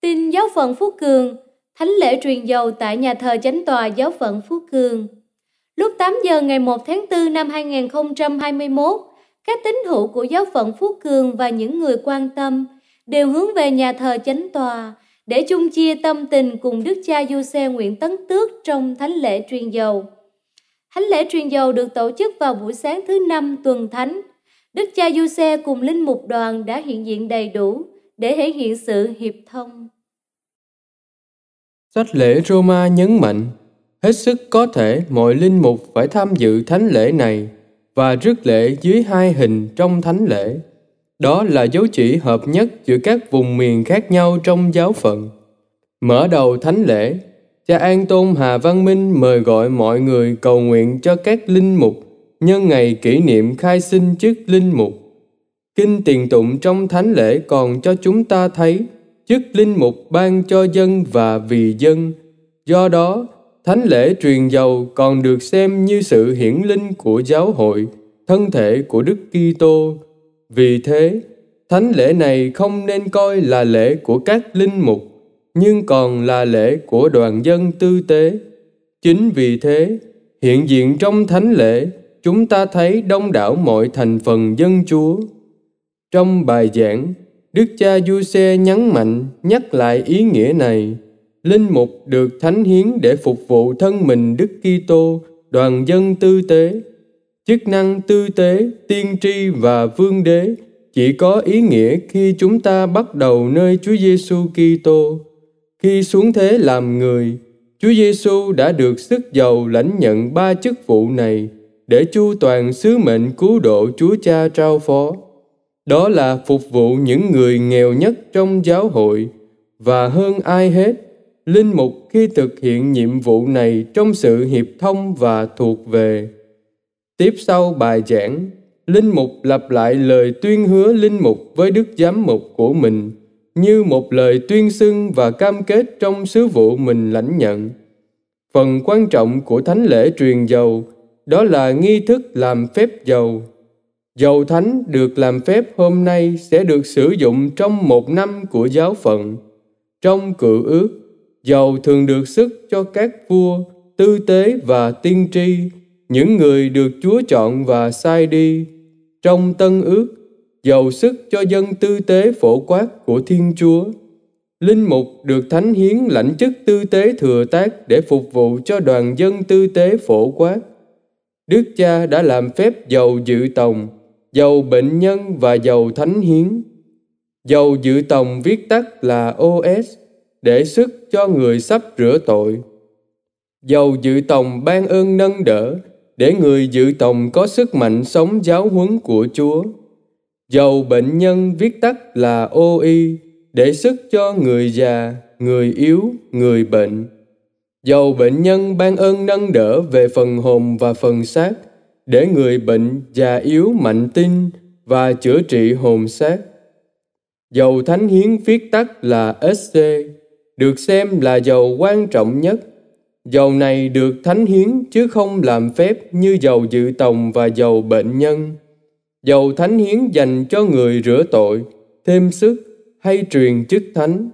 Tin giáo phận Phú Cường, thánh lễ truyền dầu tại nhà thờ chánh tòa giáo phận Phú Cường. Lúc 8 giờ ngày 1 tháng 4 năm 2021, các tín hữu của giáo phận Phú Cường và những người quan tâm đều hướng về nhà thờ chánh tòa để chung chia tâm tình cùng Đức cha Giuse Nguyễn Tấn Tước trong thánh lễ truyền dầu. Thánh lễ truyền dầu được tổ chức vào buổi sáng thứ năm tuần thánh. Đức cha Giuse cùng linh mục đoàn đã hiện diện đầy đủ, để thể hiện sự hiệp thông. Sách lễ Roma nhấn mạnh, hết sức có thể mọi linh mục phải tham dự thánh lễ này và rước lễ dưới hai hình trong thánh lễ. Đó là dấu chỉ hợp nhất giữa các vùng miền khác nhau trong giáo phận. Mở đầu thánh lễ, cha An Tôn Hà Văn Minh mời gọi mọi người cầu nguyện cho các linh mục nhân ngày kỷ niệm khai sinh chức linh mục. Kinh tiền tụng trong thánh lễ còn cho chúng ta thấy chức linh mục ban cho dân và vì dân. Do đó, thánh lễ truyền dầu còn được xem như sự hiển linh của giáo hội, thân thể của Đức Kitô. Vì thế, thánh lễ này không nên coi là lễ của các linh mục, nhưng còn là lễ của đoàn dân tư tế. Chính vì thế, hiện diện trong thánh lễ, chúng ta thấy đông đảo mọi thành phần dân Chúa trong bài giảng, Đức cha Du Xe nhấn mạnh nhắc lại ý nghĩa này. Linh mục được thánh hiến để phục vụ thân mình Đức Kitô, đoàn dân tư tế. Chức năng tư tế, tiên tri và vương đế chỉ có ý nghĩa khi chúng ta bắt đầu nơi Chúa Giêsu Kitô. Khi xuống thế làm người, Chúa Giêsu đã được sức giàu lãnh nhận ba chức vụ này để chu toàn sứ mệnh cứu độ Chúa Cha trao phó đó là phục vụ những người nghèo nhất trong giáo hội và hơn ai hết linh mục khi thực hiện nhiệm vụ này trong sự hiệp thông và thuộc về tiếp sau bài giảng linh mục lặp lại lời tuyên hứa linh mục với đức giám mục của mình như một lời tuyên xưng và cam kết trong sứ vụ mình lãnh nhận phần quan trọng của thánh lễ truyền dầu đó là nghi thức làm phép dầu dầu thánh được làm phép hôm nay sẽ được sử dụng trong một năm của giáo phận. Trong cự ước, dầu thường được sức cho các vua, tư tế và tiên tri, những người được Chúa chọn và sai đi. Trong tân ước, dầu sức cho dân tư tế phổ quát của Thiên Chúa. Linh mục được thánh hiến lãnh chức tư tế thừa tác để phục vụ cho đoàn dân tư tế phổ quát. Đức cha đã làm phép dầu dự tòng, dầu bệnh nhân và dầu thánh hiến. Dầu dự tòng viết tắt là OS để sức cho người sắp rửa tội. Dầu dự tòng ban ơn nâng đỡ để người dự tòng có sức mạnh sống giáo huấn của Chúa. Dầu bệnh nhân viết tắt là OI để sức cho người già, người yếu, người bệnh. Dầu bệnh nhân ban ơn nâng đỡ về phần hồn và phần xác – để người bệnh già yếu mạnh tinh và chữa trị hồn xác. Dầu thánh hiến viết tắt là SC, được xem là dầu quan trọng nhất. Dầu này được thánh hiến chứ không làm phép như dầu dự tòng và dầu bệnh nhân. Dầu thánh hiến dành cho người rửa tội, thêm sức hay truyền chức thánh.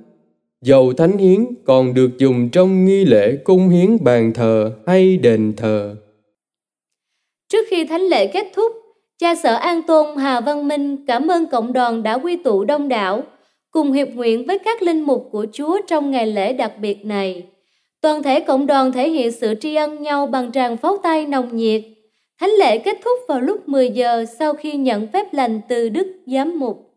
Dầu thánh hiến còn được dùng trong nghi lễ cung hiến bàn thờ hay đền thờ. Trước khi thánh lễ kết thúc, cha sở An Tôn Hà Văn Minh cảm ơn cộng đoàn đã quy tụ đông đảo, cùng hiệp nguyện với các linh mục của Chúa trong ngày lễ đặc biệt này. Toàn thể cộng đoàn thể hiện sự tri ân nhau bằng tràng pháo tay nồng nhiệt. Thánh lễ kết thúc vào lúc 10 giờ sau khi nhận phép lành từ Đức Giám Mục.